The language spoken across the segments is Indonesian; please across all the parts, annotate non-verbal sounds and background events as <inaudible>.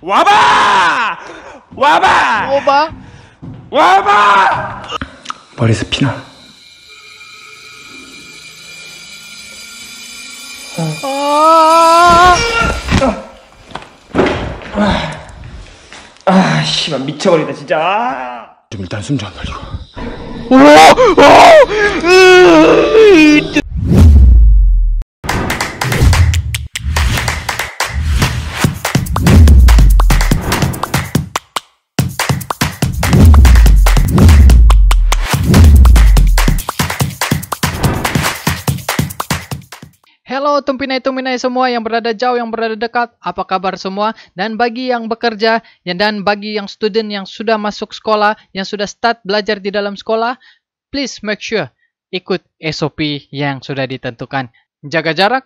와봐! 와봐! 오바? 와봐! 머리에서 피나. 아, 아 씨발 미쳐버리다 진짜. 좀 일단 숨좀 돌리고. tumpinai-tumpinai semua yang berada jauh, yang berada dekat, apa kabar semua? Dan bagi yang bekerja, dan bagi yang student yang sudah masuk sekolah, yang sudah start belajar di dalam sekolah, please make sure ikut SOP yang sudah ditentukan. Jaga jarak,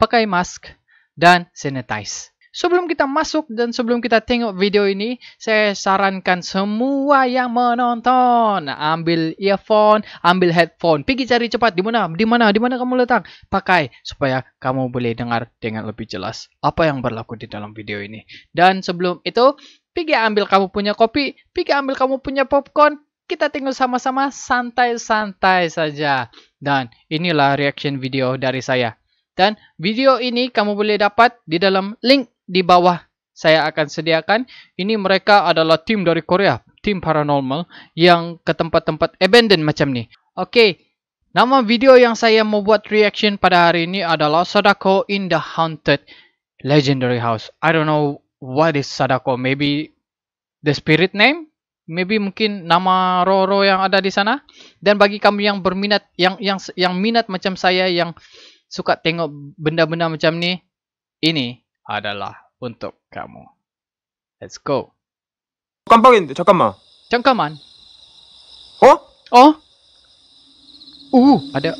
pakai mask, dan sanitize. Sebelum kita masuk dan sebelum kita tengok video ini, saya sarankan semua yang menonton ambil earphone, ambil headphone, pergi cari cepat di mana, di mana, di mana kamu letak, pakai supaya kamu boleh dengar dengan lebih jelas apa yang berlaku di dalam video ini. Dan sebelum itu, pergi ambil kamu punya kopi, pergi ambil kamu punya popcorn, kita tengok sama-sama santai-santai saja. Dan inilah reaction video dari saya. Dan video ini kamu boleh dapat di dalam link di bawah saya akan sediakan. Ini mereka adalah tim dari Korea, tim paranormal yang ke tempat-tempat abandoned macam ni. Oke, okay. nama video yang saya mau buat reaction pada hari ini adalah Sadako in the Haunted Legendary House. I don't know what is Sadako, maybe the spirit name? Maybe mungkin nama Roro yang ada di sana. Dan bagi kamu yang berminat, yang yang yang minat macam saya yang suka tengok benda-benda macam ni, ini adalah untuk kamu. Let's go. 깜빡했는데 잠깐만. 잠깐만. 어? 어? 우 ada.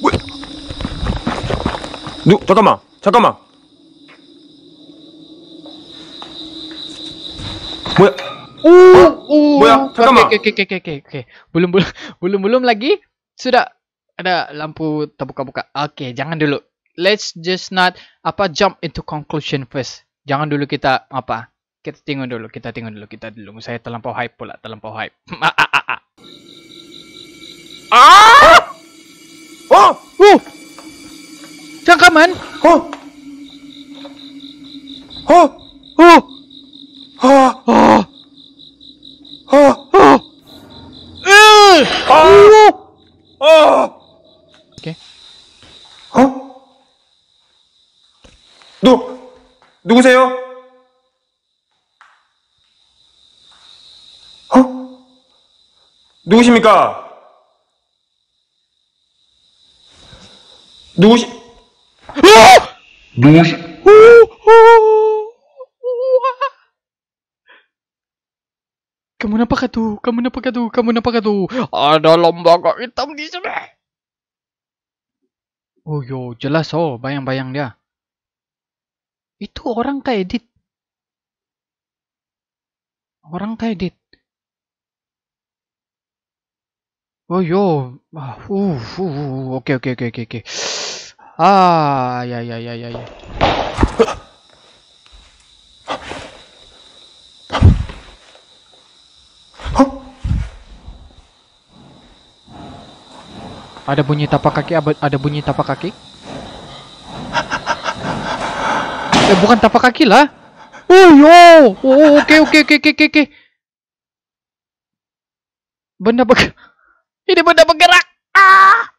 누 잠깐만 잠깐만. 뭐야? 오, 오. 뭐야? 잠깐만. 오케이, 오케이, 오케이, 오케이, 오케이. Belum belum <laughs> belum belum lagi. Sudah ada lampu terbuka-buka. Oke, okay, jangan dulu let's just not apa jump into conclusion first. Jangan dulu kita apa? Kita tinggal dulu, kita tinggal dulu, kita dulu. Saya terlampau hype pula, terlampau hype. <laughs> ah! ah ah ah. Ah! Oh! Uh! Cangkaman! Oh! Oh! Oh! Ah! Ah! Ah! Eh! Oh! Oh! Oh! Oh! Oh! Oh! 누 누구세요? 어? 누구십니까? 누구시? 으아! 누구시? Kamu napakah tuh? Kamu napakah tuh? Kamu napakah tuh? Ada lembaga hitam di sini. Oh yo, jelas oh, bayang-bayang dia. Itu orang kayak edit, Orang kayak edit. Oh yo, ah, uh, uh, uh, uh. oke oke oke oke. Ah, ya ya ya ya ya. Ada bunyi tapak kaki, ada bunyi tapak kaki. Eh bukan tapak kaki lah. Oh yo. Oh oke okay, oke okay, oke okay, oke oke. Benda bergerak. <laughs> Ini benda bergerak. Ah!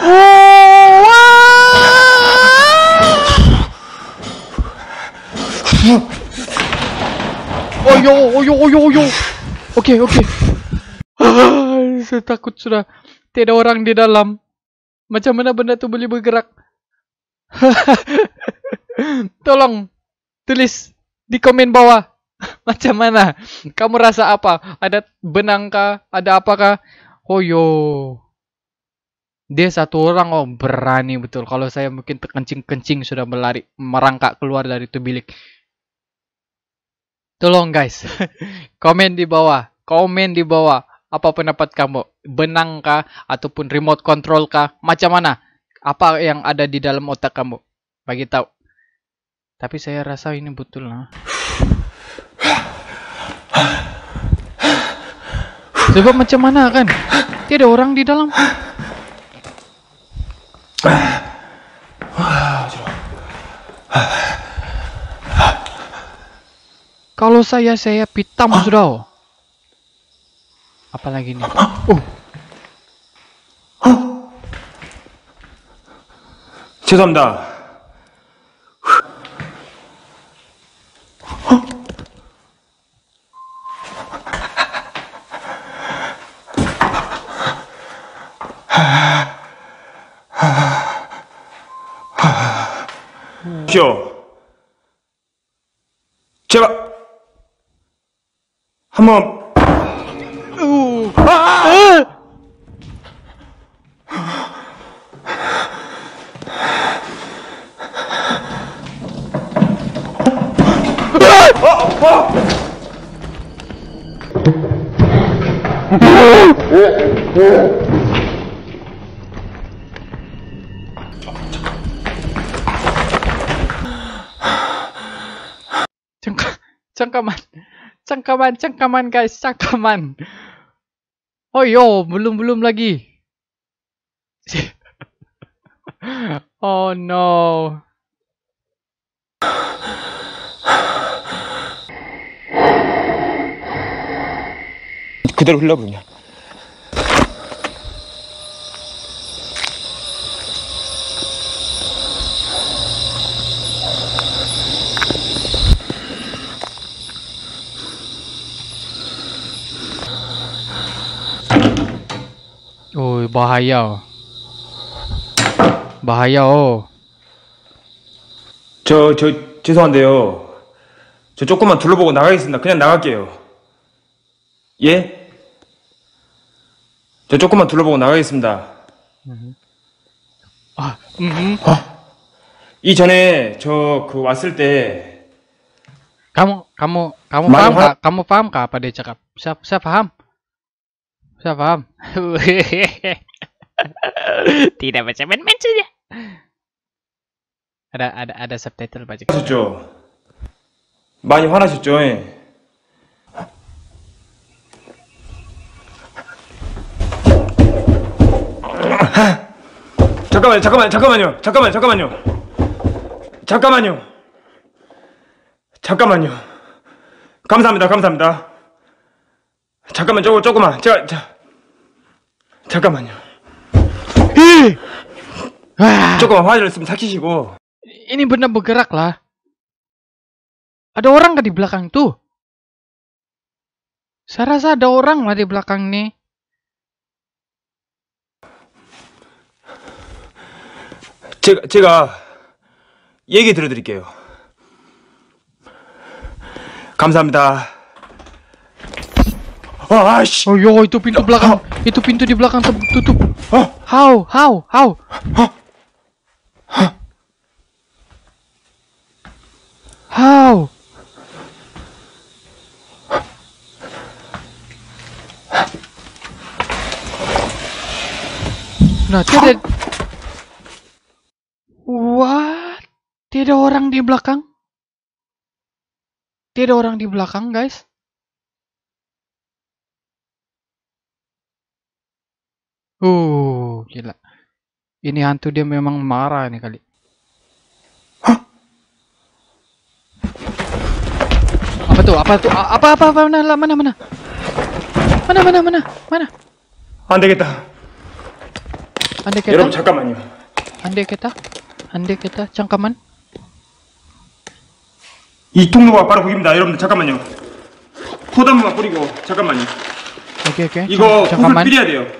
Oh, ah. Oh, yo, oh yo, oh yo, oh yo. Oke, okay, oke. Okay saya takut sudah. Tidak orang di dalam. Macam mana benda tu boleh bergerak? <laughs> Tolong tulis di komen bawah. <laughs> Macam mana? Kamu rasa apa? Ada benang kah? Ada apakah? Oh yo. Dia satu orang oh berani betul. Kalau saya mungkin terkencing-kencing sudah melari merangkak keluar dari itu bilik. Tolong guys, <laughs> komen di bawah, komen di bawah. Apa pendapat kamu? Benang kah ataupun remote control kah? Macam mana? Apa yang ada di dalam otak kamu? Bagi tahu. Tapi saya rasa ini betul lah. Sebab macam mana kan? Tiada orang di dalam. Kalau saya saya pitam ah. sudah. Apa lagi nih? Oh. 죄송합니다. 아! 잠깐 잠깐만 잠깐만 잠깐만 가이 잠깐만 Oh yo, belum-belum lagi. <laughs> oh no. 그대로 흘러보냐 bahaya. bahaya. 저, 저, 죄송한데요. 저 조금만 둘러보고 나가겠습니다. 그냥 나갈게요. 예? 저 조금만 둘러보고 나가겠습니다. 아, 음. 아, 이전에 저 그 왔을 때 kamu kamu kamu paham nggak kamu paham nggak apa dia cakap siapa siapa paham Dạ vâng. Tidak macam main-main saja. Ada ada ada subtitle baca. 화나셨죠? 많이 화나셨죠? 예. 잠깐만요, 잠깐만요, 잠깐만요, 잠깐만요, 잠깐만요, 잠깐만요, 잠깐만요. 감사합니다, 감사합니다. 잠깐만 조금 조금만 제가 자, 잠깐만요 조금만 화를 좀 삭히시고 Ini benar bergerak lah. Ada orang gak di belakang tuh? Saya rasa ada orang lah di belakang nih. 제가 제가 얘기 들어드릴게요. 감사합니다. Oh, Oh yo itu pintu belakang. Itu pintu di belakang tertutup. How? How? How? How? Nah, tidak What? Tidak ada orang di belakang? Tidak ada orang di belakang, guys. Uh, gila. Ini hantu dia memang marah ini kali. Hah? Apa tuh? Apa tuh? Apa apa apa mana mana mana? Mana mana mana? Mana? 안 되겠다. 안 되겠다. 여러분 잠깐만요. 안 되겠다. 안 되겠다. 잠깐만. 이 통로가 바로 보입니다. 여러분들 잠깐만요. 포담만 뿌리고 잠깐만요. 오케이 오케이. 이거 잠깐만. 뿌려야 돼요.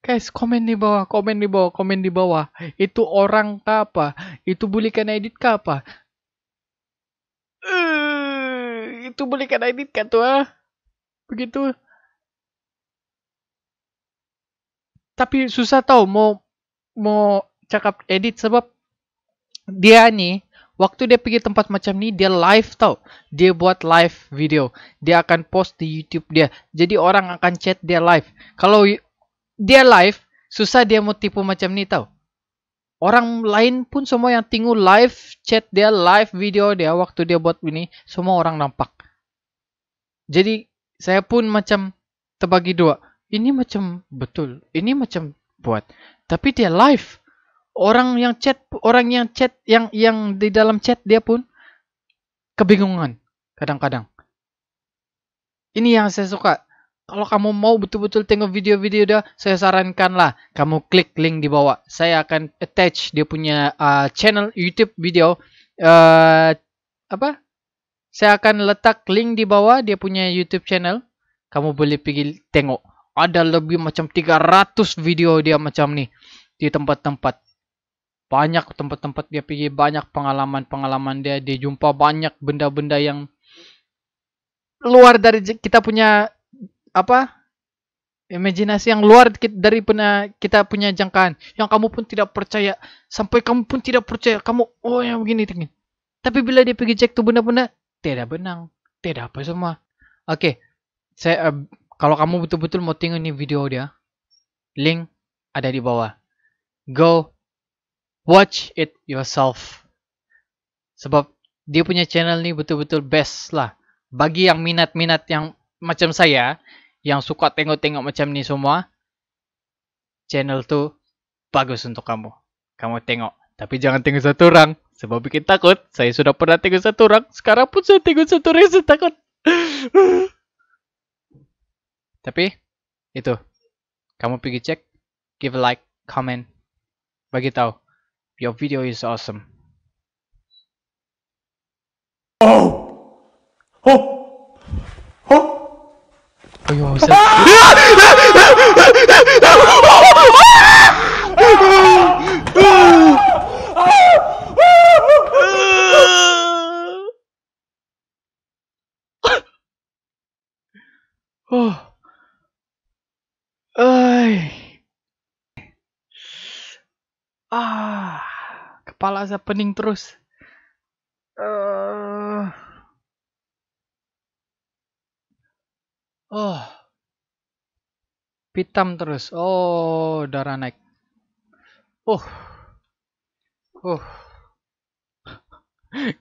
Guys, komen di bawah, komen di bawah, komen di bawah. Itu orang kah apa? Itu bulikan edit kah apa? Uh, itu bulikan edit kah tuh? Ah? Begitu. Tapi susah tau mau mau cakap edit sebab dia nih waktu dia pergi tempat macam ini dia live tau dia buat live video dia akan post di YouTube dia jadi orang akan chat dia live kalau dia live, susah dia mau tipu macam ni tau. Orang lain pun semua yang tinggu live chat dia, live video dia waktu dia buat ini, semua orang nampak. Jadi saya pun macam terbagi dua. Ini macam betul, ini macam buat. Tapi dia live. Orang yang chat, orang yang chat, yang yang di dalam chat dia pun kebingungan kadang-kadang. Ini yang saya suka kalau kamu mau betul-betul tengok video-video dia, saya sarankanlah kamu klik link di bawah. Saya akan attach dia punya uh, channel YouTube video uh, apa? Saya akan letak link di bawah dia punya YouTube channel. Kamu boleh pergi tengok. Ada lebih macam 300 video dia macam ni di tempat-tempat. Banyak tempat-tempat dia pergi, banyak pengalaman-pengalaman dia, dia jumpa banyak benda-benda yang luar dari kita punya apa imajinasi yang luar dari pena, kita punya jangkaan yang kamu pun tidak percaya sampai kamu pun tidak percaya kamu oh yang begini begini tapi bila dia pergi cek tuh benar-benar tidak benang tidak apa semua oke saya uh, kalau kamu betul-betul mau tengok ini video dia link ada di bawah go watch it yourself sebab dia punya channel ni betul-betul best lah bagi yang minat-minat yang macam saya yang suka tengok-tengok macam ni semua, channel tu bagus untuk kamu. Kamu tengok. Tapi jangan tengok satu orang. Sebab bikin takut. Saya sudah pernah tengok satu orang. Sekarang pun saya tengok satu orang saya takut. <laughs> Tapi, itu. Kamu pergi cek. Give a like, comment. Bagi tahu. Your video is awesome. Oh! Oh! Ayo, <laughs> ah, kepala saya pening terus. Oh. Pitam terus. Oh, darah naik. Oh. Uh. Oh. Uh. <laughs>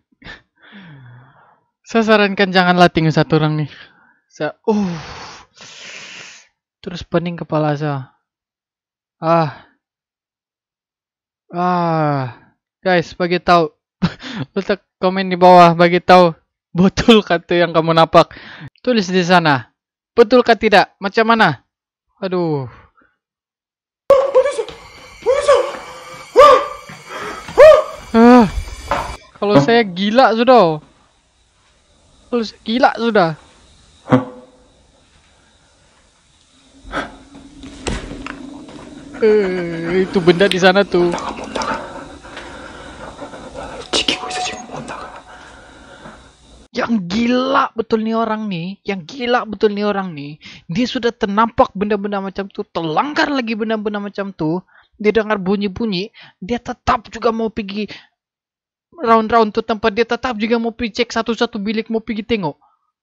Saya sarankan jangan latih satu orang nih. Saya uh. Terus pening kepala saya. Ah. Ah. Guys, bagi tahu. Letak <laughs> komen di bawah bagi tahu botol kartu yang kamu napak. Tulis di sana. Betulkah tidak? Macam mana? Aduh. Ah. kalau saya gila sudah. Kalau saya gila sudah. Eh, itu benda di sana tuh. yang gila betul nih orang nih, yang gila betul nih orang nih, dia sudah ternampak benda-benda macam tuh, terlanggar lagi benda-benda macam tuh, dia dengar bunyi-bunyi, dia tetap juga mau pergi round-round tuh tempat dia tetap juga mau pergi cek satu-satu bilik mau pergi tengok.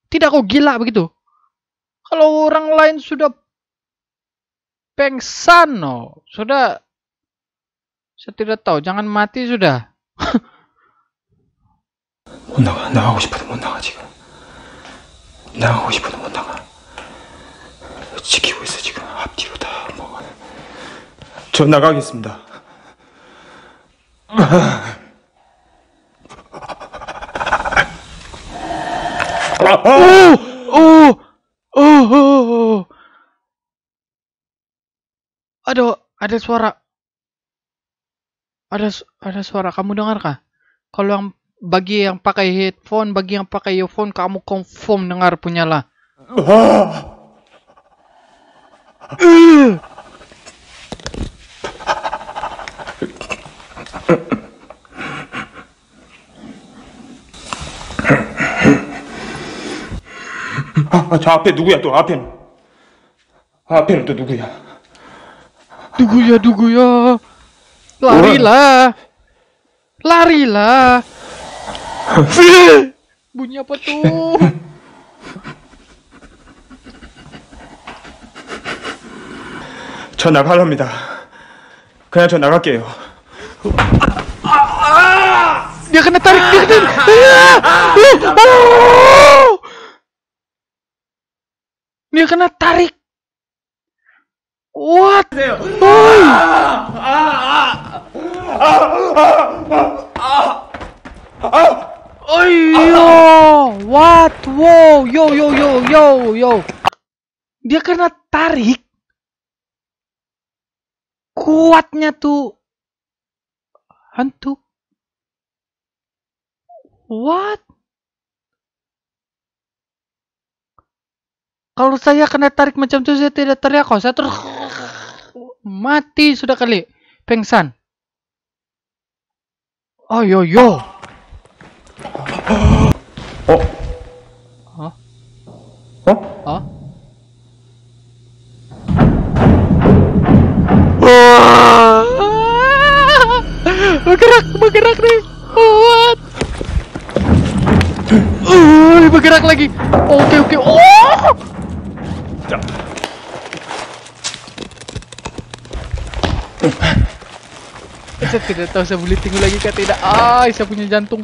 Tidak kok gila begitu. Kalau orang lain sudah pengsan no, sudah saya tidak tahu, jangan mati sudah. <laughs> 못 나가. 나가고 싶어도 못 나가, 지금. 나가고 싶어도 못 나가. 지키고 있어, 지금. 앞뒤로 다 뭐가. 저 나가겠습니다. 오! 오! 오! 오! Aduh, ada suara. Ada su a r a Kamu dengar kah? Kalau yang bagi yang pakai headphone, bagi yang pakai earphone, kamu confirm dengar punyalah. Uh. 아, 저 앞에 누구야 또 앞에는 앞에는 또 누구야 누구야 누구야 라리라 라리라 Bunyi apa tuh? 저 나갈랍니다. 그냥 저 나갈게요. 아, 아, 아! dia kena tarik, dia kena tarik. Dia kena tarik. What? Oi. Ah, ah, ah, ah, ah, ah, ah. Ayo, what? Wow, yo yo yo yo yo. Dia kena tarik kuatnya tuh hantu. What? Kalau saya kena tarik macam itu saya tidak teriak kok. Saya terus mati sudah kali. Pengsan. Oh yo yo oh. <gasps> oh, Hah? Hah? bergerak bergerak nih kuat uh bergerak lagi oke oke oh Saya tidak tahu saya boleh tinggal lagi kah tidak. Ah, saya punya jantung.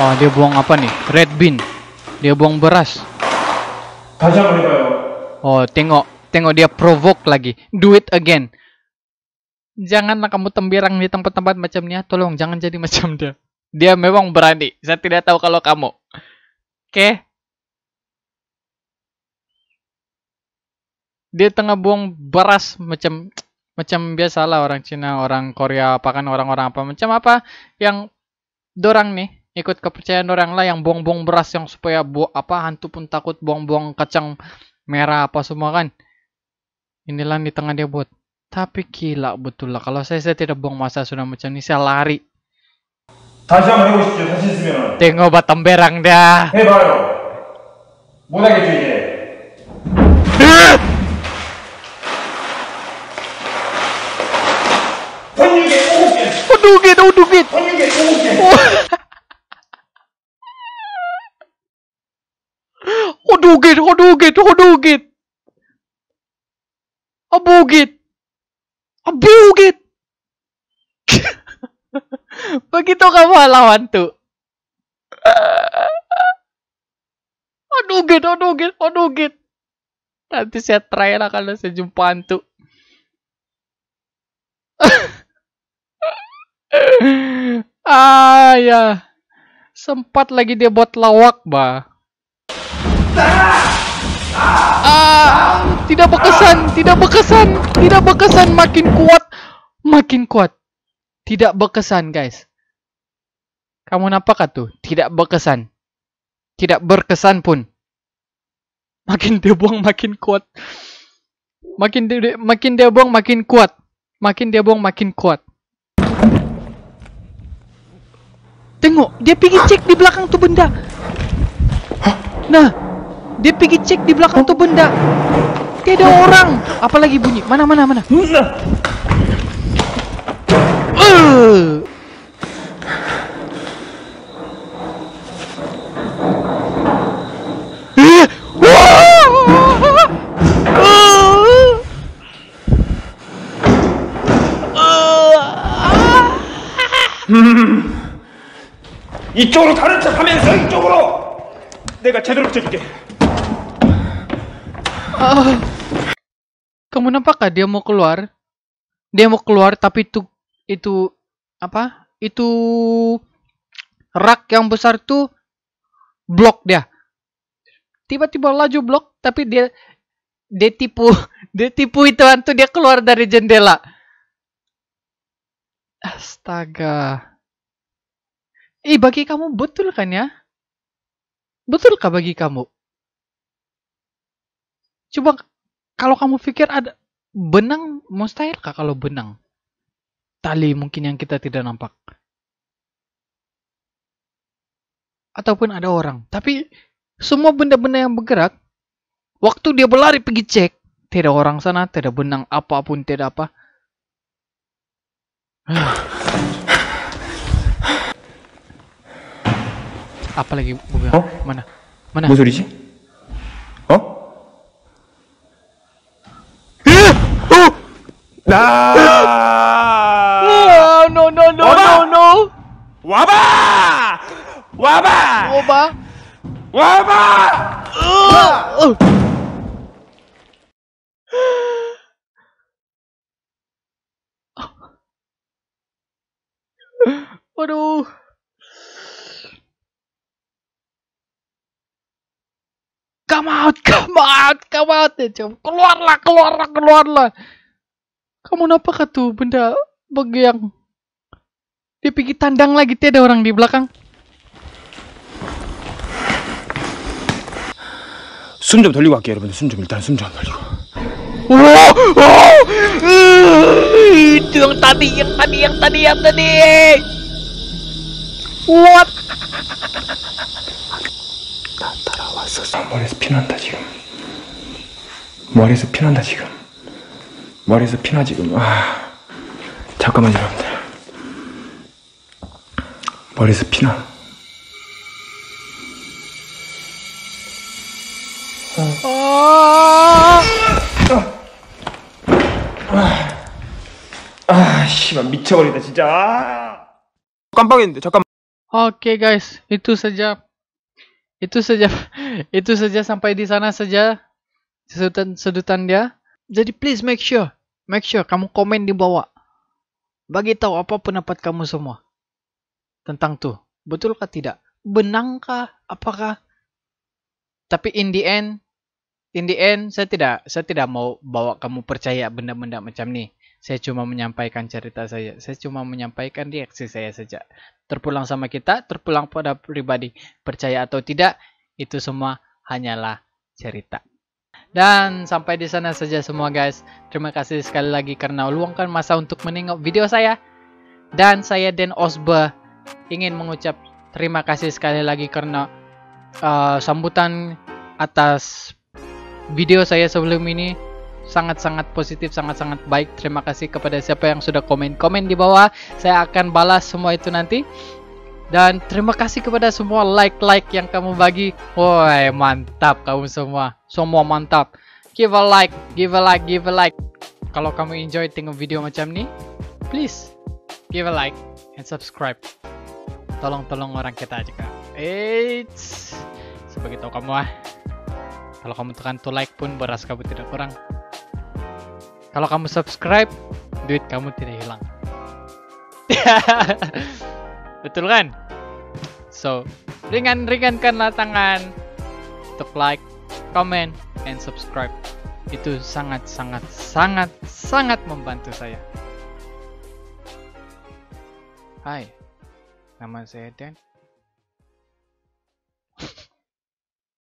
Oh, dia buang apa nih? Red bean. Dia buang beras. Oh, tengok. Tengok dia provoke lagi. Do it again. Janganlah kamu tembirang di tempat-tempat macamnya. Ah. Tolong jangan jadi <laughs> macam dia. Dia memang berani. Saya tidak tahu kalau kamu. Oke. Okay. Dia tengah buang beras macam macam biasalah orang Cina, orang Korea, apa kan orang-orang apa macam apa yang dorang nih ikut kepercayaan orang lah yang bong-bong beras yang supaya bu apa hantu pun takut bong-bong kacang merah apa semua kan inilah di tengah dia buat tapi gila betul lah kalau saya saya tidak buang masa sudah macam ini saya lari tengok batang berang dah Hodugit, hodugit, oh, hodugit. Oh, Abugit. Oh, Abugit. <laughs> Begitu kamu lawan tuh. <laughs> Hodugit, hodugit, hodugit. Nanti saya try lah kalau saya jumpa hantu. <laughs> ah ya. Sempat lagi dia buat lawak, bah. Ah, tidak berkesan, tidak berkesan, tidak berkesan makin kuat, makin kuat. Tidak berkesan, guys. Kamu nampak tuh? Tidak berkesan. Tidak berkesan pun. Makin dia buang makin kuat. Makin dia, makin dia buang makin kuat. Makin dia buang makin kuat. Tengok, dia pergi cek di belakang tuh benda. Nah, Dia pergi cek di belakang tuh benda. Tiada orang. Apalagi bunyi. Mana mana mana. Uh. 이쪽으로 가르쳐 하면서 이쪽으로 내가 제대로 붙여줄게 <sighs> kamu nampak gak dia mau keluar? Dia mau keluar tapi itu itu apa? Itu rak yang besar tuh blok dia. Tiba-tiba laju blok tapi dia dia tipu <laughs> dia tipu itu hantu dia keluar dari jendela. Astaga. Eh bagi kamu betul kan ya? Betul bagi kamu? Coba kalau kamu pikir ada benang mustahil kah kalau benang? Tali mungkin yang kita tidak nampak. Ataupun ada orang. Tapi semua benda-benda yang bergerak, waktu dia berlari pergi cek, tidak orang sana, tidak benang apapun, tidak apa. <sighs> Apalagi lagi Oh? Mana? Mana? Musuh di sini? Nah. no no no Waba. no no. Waba. Waba. Waba. Waba. Uh. come out Come out, come out, come ya, out. Keluarlah, keluarlah, keluarlah. Kamu n apa k a tuh benda yang Dia pergi tandang lagi, t h a d a orang di belakang. 숨 좀 돌리고 갈게요, 여러분. 숨좀 일단 숨좀 돌리고. 우와! 우와! yang tadi, yang tadi, yang tadi, yang tadi. What? 다 따라왔어. 머리에서 피난다 지금. 머리에서 피난다 지금. 머리에서 피나 지금. 아, 잠깐만요, 여러분들. 머리에서 피나. 아, 아, 씨발 미쳐버리다 진짜. 아. 깜빡했는데 잠깐. Oke okay, guys, itu saja itu saja itu saja sampai di sana saja sedutan sedutan dia. Jadi please make sure, make sure kamu komen di bawah. Bagi tahu apa pendapat kamu semua tentang tuh. Betulkah tidak? Benangkah? Apakah? Tapi in the end, in the end saya tidak saya tidak mau bawa kamu percaya benda-benda macam ni. Saya cuma menyampaikan cerita saya. Saya cuma menyampaikan reaksi saya saja. Terpulang sama kita, terpulang pada pribadi. Percaya atau tidak, itu semua hanyalah cerita. Dan sampai di sana saja semua guys. Terima kasih sekali lagi karena luangkan masa untuk menengok video saya. Dan saya Den Osba ingin mengucap terima kasih sekali lagi karena uh, sambutan atas video saya sebelum ini sangat-sangat positif, sangat-sangat baik. Terima kasih kepada siapa yang sudah komen-komen di bawah. Saya akan balas semua itu nanti. Dan terima kasih kepada semua like-like yang kamu bagi. Woi, mantap kamu semua. Semua mantap. Give a like, give a like, give a like. Kalau kamu enjoy tengok video macam ni, please give a like and subscribe. Tolong-tolong orang kita aja, Kak. Eits. Sebagai tau kamu ah. Kalau kamu tekan to like pun beras kamu tidak kurang. Kalau kamu subscribe, duit kamu tidak hilang. <laughs> Betul kan? So, ringan-ringankanlah tangan. Untuk like, comment, and subscribe. Itu sangat-sangat sangat sangat membantu saya. Hai, nama saya Dan.